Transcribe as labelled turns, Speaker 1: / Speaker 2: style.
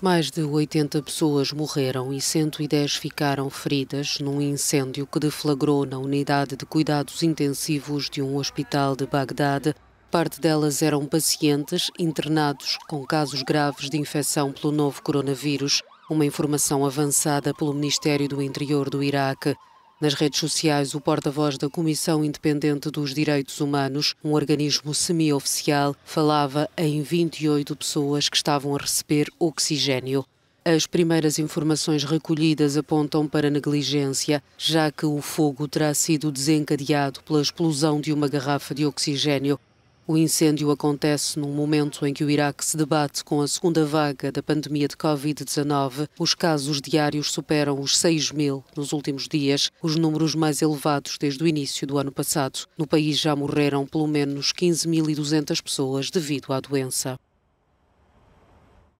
Speaker 1: Mais de 80 pessoas morreram e 110 ficaram feridas num incêndio que deflagrou na unidade de cuidados intensivos de um hospital de Bagdade. Parte delas eram pacientes internados com casos graves de infecção pelo novo coronavírus, uma informação avançada pelo Ministério do Interior do Iraque. Nas redes sociais, o porta-voz da Comissão Independente dos Direitos Humanos, um organismo semi-oficial, falava em 28 pessoas que estavam a receber oxigênio. As primeiras informações recolhidas apontam para negligência, já que o fogo terá sido desencadeado pela explosão de uma garrafa de oxigênio o incêndio acontece num momento em que o Iraque se debate com a segunda vaga da pandemia de Covid-19. Os casos diários superam os 6 mil nos últimos dias, os números mais elevados desde o início do ano passado. No país já morreram pelo menos 15.200 pessoas devido à doença.